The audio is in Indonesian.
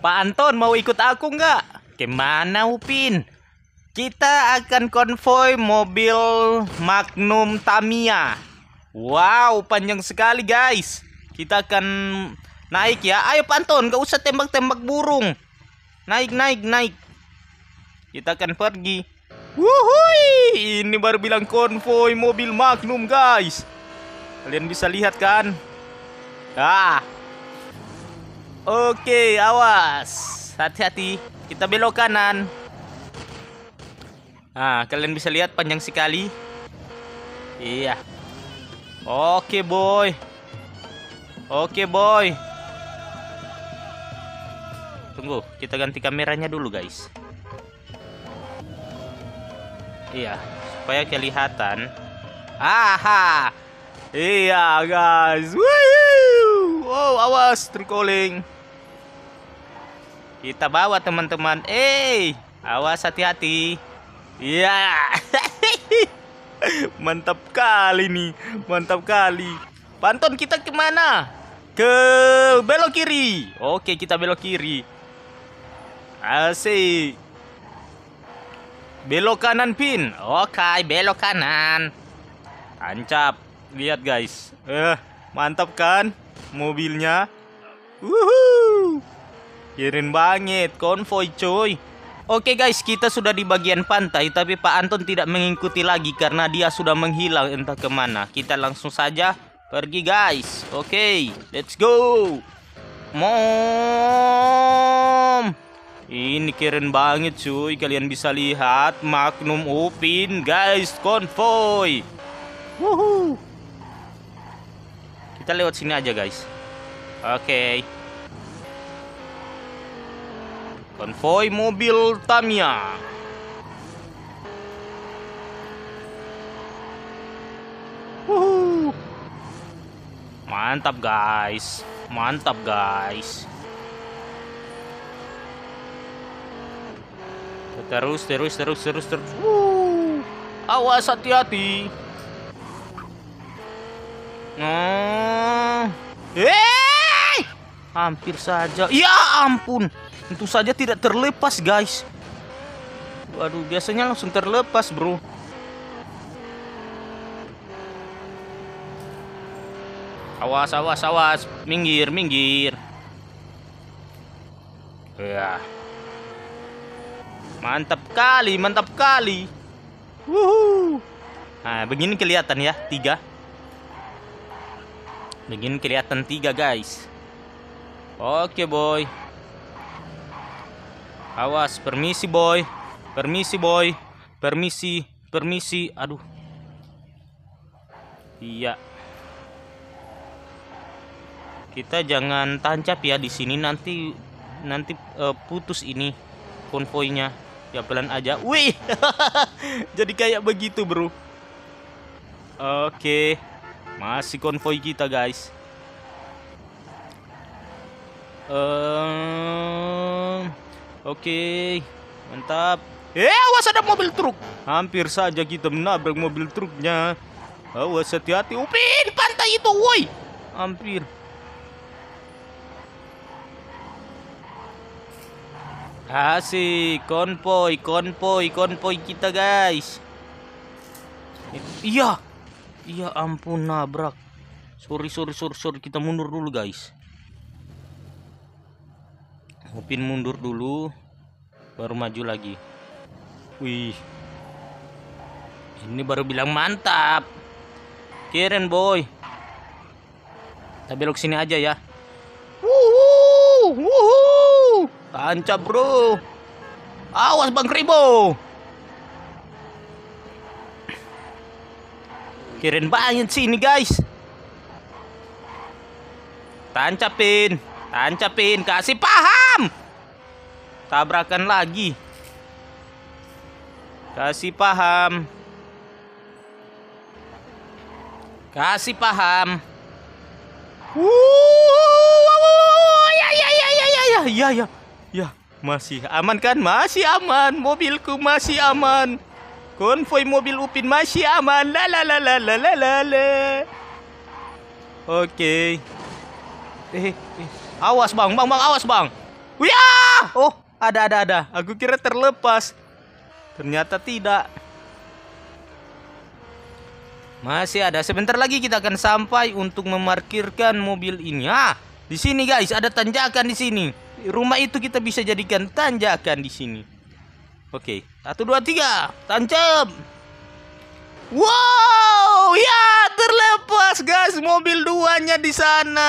Pak Anton mau ikut aku nggak? Gimana Upin? Kita akan konvoy mobil Magnum Tamia. Wow, panjang sekali guys. Kita akan naik ya. Ayo Pak Anton, nggak usah tembak-tembak burung. Naik, naik, naik. Kita akan pergi. Wuhui, ini baru bilang konvoy mobil Magnum guys. Kalian bisa lihat kan? Ah, Oke, awas. Hati-hati. Kita belok kanan. Nah, kalian bisa lihat panjang sekali. Iya. Oke, boy. Oke, boy. Tunggu, kita ganti kameranya dulu, guys. Iya, supaya kelihatan. Aha. Iya, guys. Wow, awas, terkoling. Kita bawa teman-teman. Eh, awas hati-hati. ya, Yeah. Mantap kali nih. Mantap kali. Pantun kita kemana? Ke belok kiri. Oke, kita belok kiri. Asik. Belok kanan pin. Oke, belok kanan. ancap, Lihat guys. Eh, mantap kan mobilnya? Woohoo! Kirin banget, konvoy coy. Oke guys, kita sudah di bagian pantai tapi Pak Anton tidak mengikuti lagi karena dia sudah menghilang entah kemana. Kita langsung saja pergi guys. Oke, let's go. Mom. Ini keren banget cuy, kalian bisa lihat Magnum Upin guys, konvoy. Kita lewat sini aja guys. Oke. Okay konvoi mobil Tamiya. Mantap guys, mantap guys. Terus, terus, terus, terus, terus. Awas hati-hati. Hmm. Eh! Hampir saja. Ya ampun. Tentu saja tidak terlepas guys Waduh biasanya langsung terlepas bro Awas awas awas Minggir minggir Ya Mantap kali mantap kali Wuhu. Nah begini kelihatan ya Tiga Begini kelihatan tiga guys Oke boy Awas, permisi boy. Permisi boy. Permisi, permisi. Aduh. Iya. Kita jangan tancap ya di sini nanti nanti uh, putus ini konvoinya. Ya pelan aja. Wih. Jadi kayak begitu, Bro. Oke. Masih konvoi kita, guys. Eh uh... Oke, mantap. Eh, awas ada mobil truk. Hampir saja kita menabrak mobil truknya. Awas hati-hati. Upi, di pantai itu, woi. Hampir. Asik, konvoy, konvoy, konvoy kita, guys. Iya. Iya ampun nabrak. Sorry, sorry, sorry, sorry. Kita mundur dulu, guys. Upin mundur dulu baru maju lagi. Wih. Ini baru bilang mantap. Keren boy. Kita belok sini aja ya. Wuhu, wuhu. Tancap bro. Awas Bang Kribo. Keren banget sih ini guys. Tancapin, tancapin, kasih paha tabrakan lagi kasih paham kasih paham ya ya ya ya ya ya ya ya ya masih aman kan masih aman mobilku masih aman konvoy mobil upin masih aman la la la la la la la, oke okay. Eh, eh, eh awas bang bang bang awas bang wih ah! oh ada, ada, ada. Aku kira terlepas. Ternyata tidak. Masih ada. Sebentar lagi kita akan sampai untuk memarkirkan mobil ini. Ah, di sini guys, ada tanjakan di sini. Rumah itu kita bisa jadikan tanjakan di sini. Oke, satu dua tiga, tancap. Wow, ya terlepas guys, mobil duanya di sana.